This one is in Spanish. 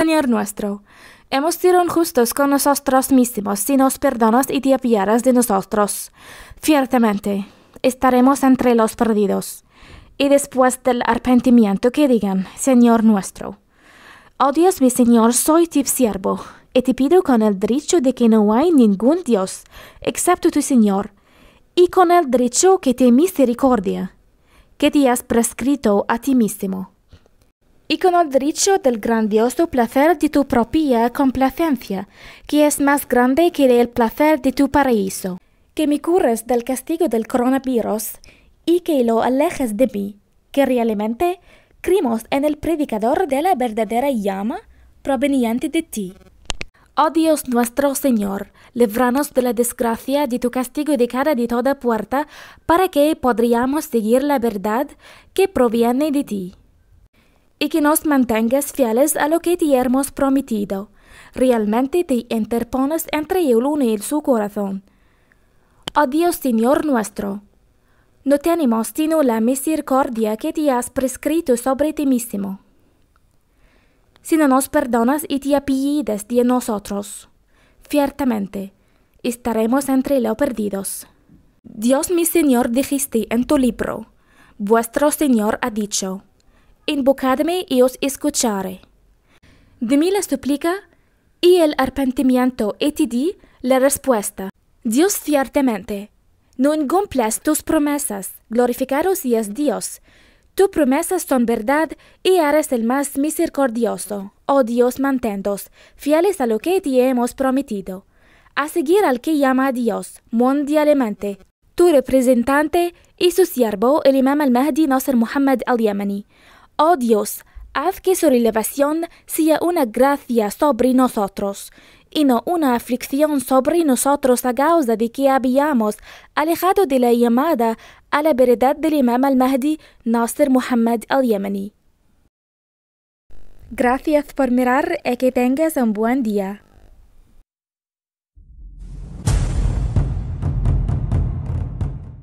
Señor nuestro. Hemos sido injustos con nosotros mismos si nos perdonas y te apiadas de nosotros. Ciertamente, estaremos entre los perdidos. Y después del arrepentimiento que digan, Señor nuestro. Oh Dios mi Señor, soy tu siervo, y te pido con el derecho de que no hay ningún Dios, excepto tu Señor, y con el derecho que te misericordia, que te has prescrito a ti mismo y con el derecho del grandioso placer de tu propia complacencia, que es más grande que el placer de tu paraíso. Que me cures del castigo del coronavirus y que lo alejes de mí, que realmente crimos en el predicador de la verdadera llama proveniente de ti. Oh Dios nuestro Señor, libranos de la desgracia de tu castigo de cara de toda puerta, para que podríamos seguir la verdad que proviene de ti y que nos mantengas fieles a lo que te hemos prometido. Realmente te interpones entre el uno y su corazón. Oh Dios Señor nuestro, no tenemos sino la misericordia que te has prescrito sobre ti mismo. Si no nos perdonas y te apellides de nosotros, ciertamente estaremos entre los perdidos. Dios mi Señor dijiste en tu libro, vuestro Señor ha dicho, invocadme y os escucharé. De mí la suplica y el arrepentimiento y te di la respuesta. Dios ciertamente, no incumples tus promesas, y es Dios. Tus promesas son verdad y eres el más misericordioso. Oh Dios, mantendos, fieles a lo que te hemos prometido. A seguir al que llama a Dios mundialmente. Tu representante y su siervo, el Imam al-Mahdi Nasser Muhammad al-Yemeni. Oh Dios, haz que su relevación sea una gracia sobre nosotros, y no una aflicción sobre nosotros a causa de que habíamos alejado de la llamada a la verdad del Imam al-Mahdi Nasser Muhammad al-Yemeni. Gracias por mirar y que tengas un buen día.